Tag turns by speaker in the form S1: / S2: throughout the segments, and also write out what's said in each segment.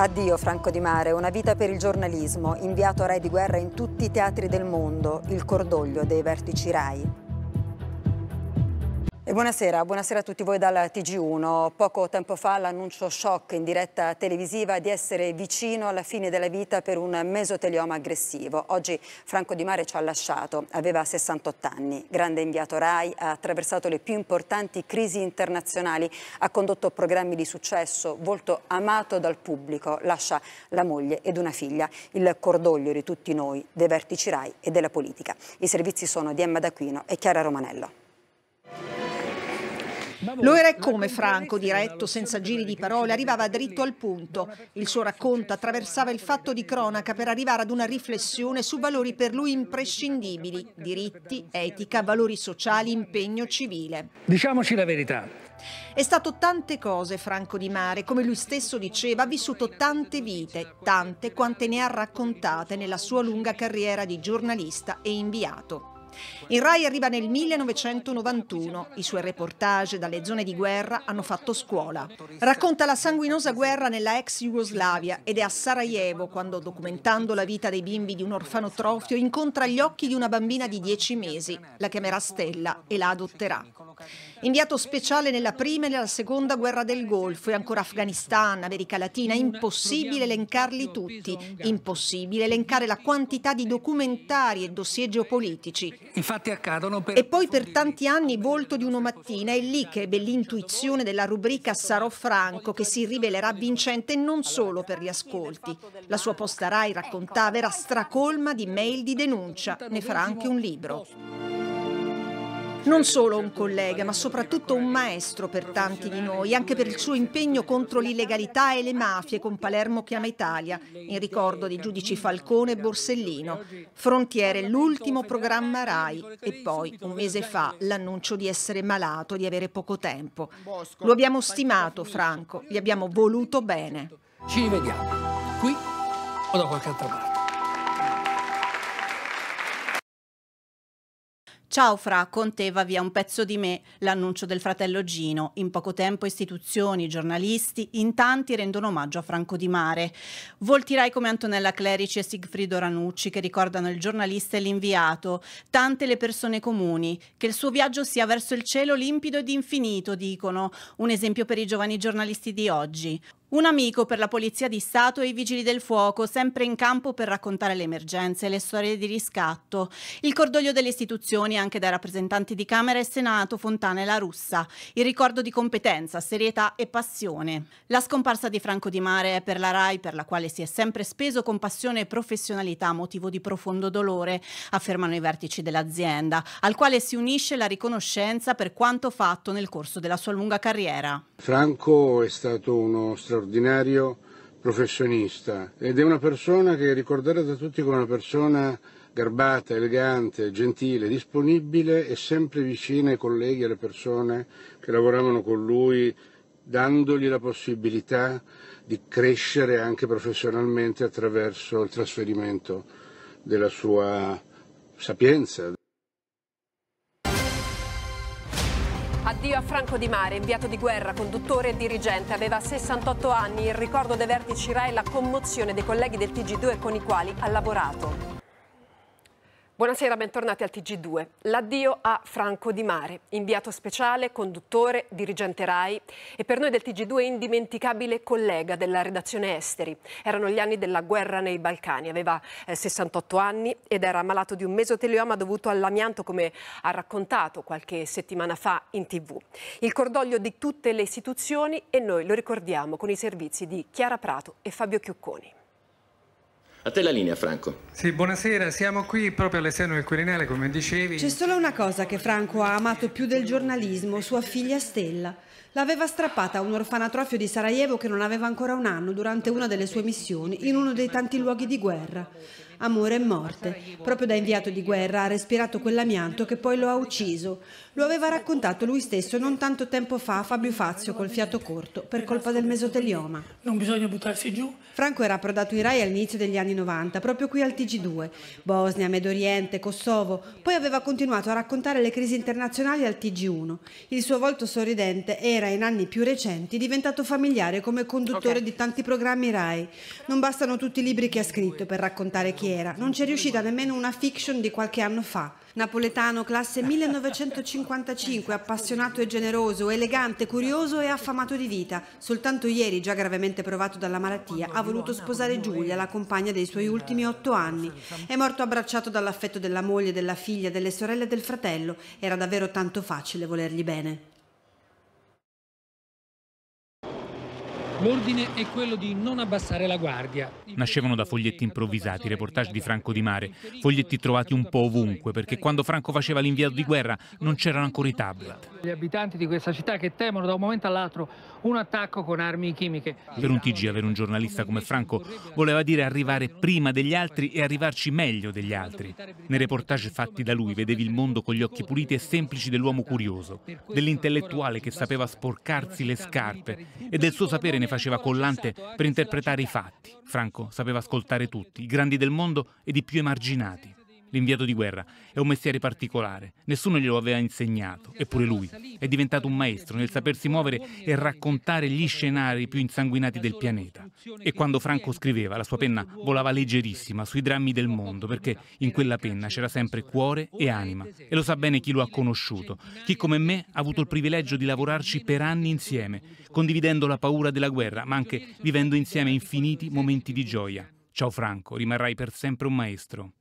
S1: Addio Franco Di Mare, una vita per il giornalismo, inviato a Rai di Guerra in tutti i teatri del mondo, il cordoglio dei vertici Rai buonasera, buonasera a tutti voi dal TG1. Poco tempo fa l'annuncio shock in diretta televisiva di essere vicino alla fine della vita per un mesotelioma aggressivo. Oggi Franco Di Mare ci ha lasciato, aveva 68 anni, grande inviato RAI, ha attraversato le più importanti crisi internazionali, ha condotto programmi di successo, volto amato dal pubblico, lascia la moglie ed una figlia, il cordoglio di tutti noi, dei vertici RAI e della politica. I servizi sono di Emma D'Aquino e Chiara Romanello. Lo era come Franco, diretto, senza giri di parole, arrivava dritto al punto. Il suo racconto attraversava il fatto di cronaca per arrivare ad una riflessione su valori per lui imprescindibili, diritti, etica, valori sociali, impegno civile.
S2: Diciamoci la verità.
S1: È stato tante cose Franco Di Mare, come lui stesso diceva, ha vissuto tante vite, tante quante ne ha raccontate nella sua lunga carriera di giornalista e inviato. Il Rai arriva nel 1991. I suoi reportage dalle zone di guerra hanno fatto scuola. Racconta la sanguinosa guerra nella ex Jugoslavia ed è a Sarajevo quando, documentando la vita dei bimbi di un orfanotrofio, incontra gli occhi di una bambina di 10 mesi. La chiamerà Stella e la adotterà. Inviato speciale nella prima e nella seconda guerra del Golfo e ancora Afghanistan, America Latina, impossibile elencarli tutti, impossibile elencare la quantità di documentari e dossier geopolitici, e poi per tanti anni Volto di uno mattina è lì che ebbe l'intuizione della rubrica Sarò franco che si rivelerà vincente non solo per gli ascolti. La sua posta Rai raccontava era stracolma di mail di denuncia, ne farà anche un libro. Non solo un collega, ma soprattutto un maestro per tanti di noi, anche per il suo impegno contro l'illegalità e le mafie con Palermo Chiama Italia, in ricordo dei giudici Falcone e Borsellino. Frontiere, l'ultimo programma RAI e poi, un mese fa, l'annuncio di essere malato, di avere poco tempo. Lo abbiamo stimato, Franco, gli abbiamo voluto bene. Ci rivediamo, qui
S3: o da qualche altra parte.
S1: Ciao Fra, con te va via un pezzo di me, l'annuncio del fratello Gino. In poco tempo istituzioni, giornalisti, in tanti rendono omaggio a Franco Di Mare. Voltirai come Antonella Clerici e Sigfrido Ranucci che ricordano il giornalista e l'inviato, tante le persone comuni, che il suo viaggio sia verso il cielo limpido ed infinito, dicono, un esempio per i giovani giornalisti di oggi. Un amico per la Polizia di Stato e i Vigili del Fuoco, sempre in campo per raccontare le emergenze e le storie di riscatto. Il cordoglio delle istituzioni, anche dai rappresentanti di Camera e Senato, Fontana e La Russa. Il ricordo di competenza, serietà e passione. La scomparsa di Franco Di Mare è per la RAI, per la quale si è sempre speso con passione e professionalità, motivo di profondo dolore, affermano i vertici dell'azienda, al quale si unisce la riconoscenza per quanto fatto nel corso della sua lunga carriera.
S2: Franco è stato uno straordinario straordinario professionista ed è una persona che è da tutti come una persona garbata, elegante, gentile, disponibile e sempre vicina ai colleghi e alle persone che lavoravano con lui, dandogli la possibilità di crescere anche professionalmente attraverso il trasferimento della sua sapienza.
S4: Addio a Franco Di Mare, inviato di guerra, conduttore e dirigente. Aveva 68 anni, il ricordo dei vertici RAI e la commozione dei colleghi del TG2 con i quali ha lavorato. Buonasera, bentornati al TG2. L'addio a Franco Di Mare, inviato speciale, conduttore, dirigente RAI e per noi del TG2 indimenticabile collega della redazione Esteri. Erano gli anni della guerra nei Balcani, aveva eh, 68 anni ed era malato di un mesotelioma dovuto all'amianto come ha raccontato qualche settimana fa in tv. Il cordoglio di tutte le istituzioni e noi lo ricordiamo con i servizi di Chiara Prato e Fabio Chiucconi.
S2: A te la linea, Franco. Sì, buonasera, siamo qui proprio all'esterno del Quirinale, come dicevi. C'è solo
S5: una cosa che Franco ha amato più del giornalismo, sua figlia Stella. L'aveva strappata a un orfanatrofio di Sarajevo che non aveva ancora un anno durante una delle sue missioni in uno dei tanti luoghi di guerra. Amore e morte. Proprio da inviato di guerra ha respirato quell'amianto che poi lo ha ucciso. Lo aveva raccontato lui stesso non tanto tempo fa a Fabio Fazio col fiato corto per colpa del mesotelioma. Non bisogna buttarsi giù. Franco era approdato in Rai all'inizio degli anni 90, proprio qui al TG2. Bosnia, Medio Oriente, Kosovo. Poi aveva continuato a raccontare le crisi internazionali al TG1. Il suo volto sorridente era in anni più recenti diventato familiare come conduttore okay. di tanti programmi Rai. Non bastano tutti i libri che ha scritto per raccontare chi carriera, non c'è riuscita nemmeno una fiction di qualche anno fa. Napoletano, classe 1955, appassionato e generoso, elegante, curioso e affamato di vita. Soltanto ieri, già gravemente provato dalla malattia, ha voluto sposare Giulia, la compagna dei suoi ultimi otto anni. È morto abbracciato dall'affetto della moglie, della figlia, delle sorelle e del fratello. Era davvero tanto facile volergli bene.
S2: L'ordine è quello di non abbassare la guardia. Nascevano da foglietti improvvisati, reportage di Franco Di Mare, foglietti trovati un po' ovunque, perché quando Franco faceva l'inviato di guerra non c'erano ancora i tablet.
S3: Gli abitanti di questa città che temono da un momento all'altro un attacco con armi chimiche.
S2: Per un TG, avere un giornalista come Franco voleva dire arrivare prima degli altri e arrivarci meglio degli altri. Nei reportage fatti da lui vedevi il mondo con gli occhi puliti e semplici dell'uomo curioso, dell'intellettuale che sapeva sporcarsi le scarpe e del suo sapere ne faceva collante per interpretare i fatti. Franco sapeva ascoltare tutti, i grandi del mondo ed i più emarginati. L'inviato di guerra è un mestiere particolare, nessuno glielo aveva insegnato, eppure lui è diventato un maestro nel sapersi muovere e raccontare gli scenari più insanguinati del pianeta. E quando Franco scriveva, la sua penna volava leggerissima sui drammi del mondo, perché in quella penna c'era sempre cuore e anima. E lo sa bene chi lo ha conosciuto, chi come me ha avuto il privilegio di lavorarci per anni insieme, condividendo la paura della guerra, ma anche vivendo insieme infiniti momenti di gioia. Ciao Franco, rimarrai per sempre un maestro.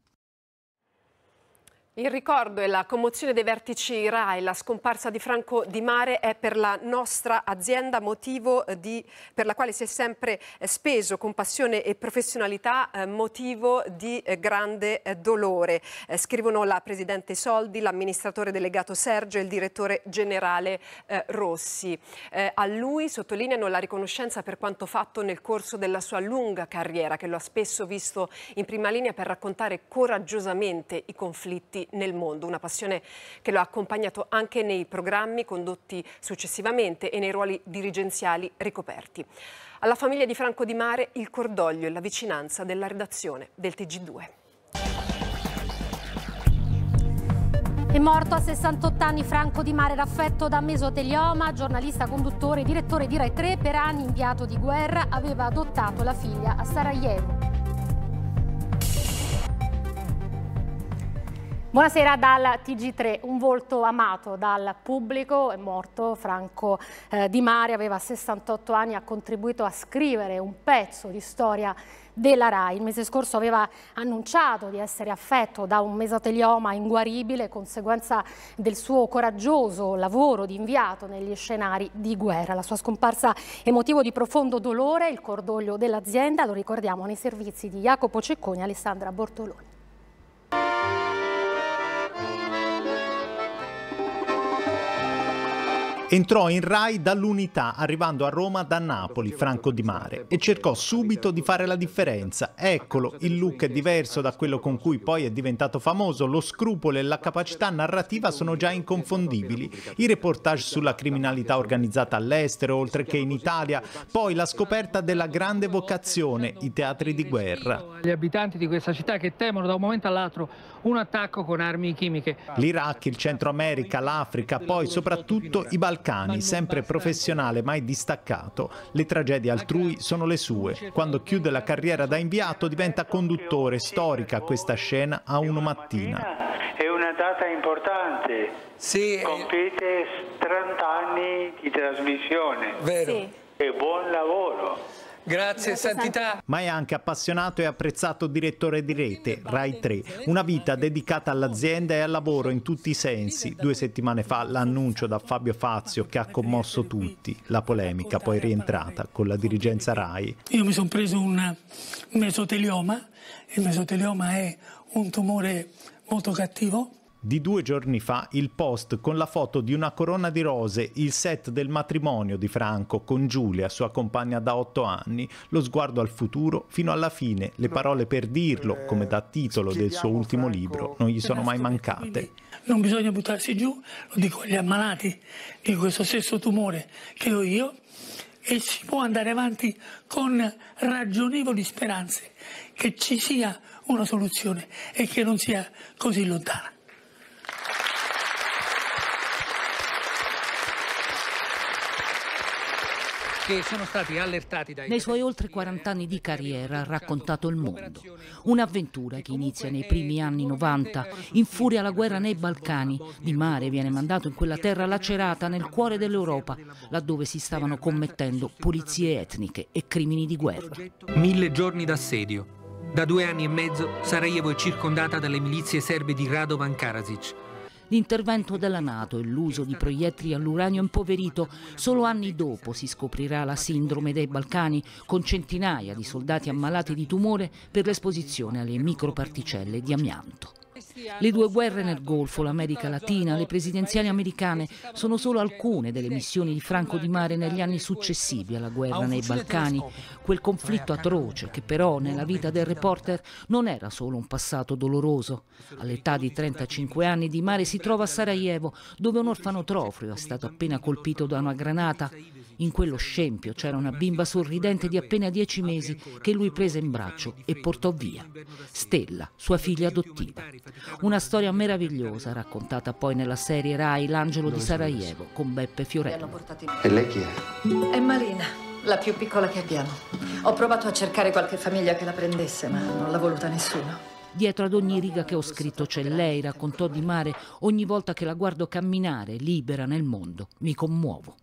S4: Il ricordo e la commozione dei vertici RAI, la scomparsa di Franco Di Mare è per la nostra azienda motivo eh, di, per la quale si è sempre eh, speso con passione e professionalità, eh, motivo di grande dolore. Scrivono la Presidente Soldi, l'amministratore delegato Sergio e il direttore generale Rossi. A lui sottolineano la riconoscenza per quanto fatto nel corso della sua lunga carriera, che lo ha spesso visto in prima linea per raccontare coraggiosamente i conflitti nel mondo, una passione che lo ha accompagnato anche nei programmi condotti successivamente e nei ruoli dirigenziali ricoperti. Alla famiglia di Franco Di Mare il cordoglio e la vicinanza della redazione del TG2.
S1: È morto a 68 anni Franco Di Mare raffetto da mesotelioma, giornalista, conduttore, direttore di Rai 3, per anni inviato di guerra, aveva adottato la figlia a Sarajevo. Buonasera dal TG3, un volto amato dal pubblico, è morto Franco eh, Di Mari, aveva 68 anni, ha contribuito a scrivere un pezzo di storia della RAI. Il mese scorso aveva annunciato di essere affetto da un mesotelioma inguaribile, conseguenza del suo coraggioso lavoro di inviato negli scenari di guerra. La sua scomparsa è motivo di profondo dolore, il cordoglio dell'azienda, lo ricordiamo nei servizi di Jacopo Cecconi e Alessandra Bortoloni.
S6: Entrò in Rai dall'Unità, arrivando a Roma da Napoli, Franco Di Mare, e cercò subito di fare la differenza. Eccolo, il look è diverso da quello con cui poi è diventato famoso, lo scrupolo e la capacità narrativa sono già inconfondibili. I reportage sulla criminalità organizzata all'estero, oltre che in Italia, poi la scoperta della grande vocazione, i teatri di guerra.
S2: Gli abitanti di questa città che temono da un momento all'altro un attacco con armi chimiche. L'Iraq, il
S6: Centro America, l'Africa, poi soprattutto i Balcani Falcani, sempre professionale mai distaccato. Le tragedie altrui sono le sue. Quando chiude la carriera da inviato diventa conduttore storica questa scena a uno mattina. È una data importante. Sì. Compete 30 anni di trasmissione. Vero. E buon lavoro. Grazie, Grazie Santità. Ma è anche appassionato e apprezzato direttore di rete, Rai 3. Una vita dedicata all'azienda e al lavoro in tutti i sensi. Due settimane fa l'annuncio da Fabio Fazio che ha commosso tutti. La polemica poi rientrata con la dirigenza Rai.
S2: Io mi sono preso un mesotelioma. Il mesotelioma è un tumore molto cattivo
S6: di due giorni fa il post con la foto di una corona di rose, il set del matrimonio di Franco con Giulia, sua compagna da otto anni, lo sguardo al futuro fino alla fine, le parole per dirlo, eh, come da titolo del suo ultimo Franco, libro, non gli sono mai mancate.
S2: Non bisogna buttarsi giù, lo dico agli ammalati di questo stesso tumore che ho io, e si può andare avanti con ragionevoli speranze che ci sia una soluzione e che non sia così lontana. che sono stati allertati dai...
S3: Nei suoi oltre 40 anni di carriera ha raccontato il mondo. Un'avventura che inizia nei primi anni 90, infuria la guerra nei Balcani, di mare viene mandato in quella terra lacerata nel cuore dell'Europa, laddove si stavano commettendo pulizie etniche e crimini di guerra.
S2: Mille giorni d'assedio. Da due anni e mezzo Sarajevo è circondata dalle milizie serbe di Radovan Karasic.
S3: L'intervento della Nato e l'uso di proiettili all'uranio impoverito solo anni dopo si scoprirà la sindrome dei Balcani con centinaia di soldati ammalati di tumore per l'esposizione alle microparticelle di amianto. Le due guerre nel Golfo, l'America Latina, le presidenziali americane sono solo alcune delle missioni di Franco di Mare negli anni successivi alla guerra nei Balcani, quel conflitto atroce che però nella vita del reporter non era solo un passato doloroso. All'età di 35 anni Di Mare si trova a Sarajevo, dove un orfanotrofio è stato appena colpito da una granata. In quello scempio c'era una bimba sorridente di appena 10 mesi che lui prese in braccio e portò via. Stella, sua figlia adottiva. Una storia meravigliosa raccontata poi nella serie Rai L'angelo di Sarajevo con Beppe Fiorello. E lei chi è? È Marina,
S4: la più piccola che
S3: abbiamo. Ho provato a cercare qualche famiglia
S4: che la prendesse, ma non l'ha
S3: voluta nessuno. Dietro ad ogni riga che ho scritto c'è lei, raccontò di mare, ogni volta che la guardo camminare libera nel mondo, mi commuovo.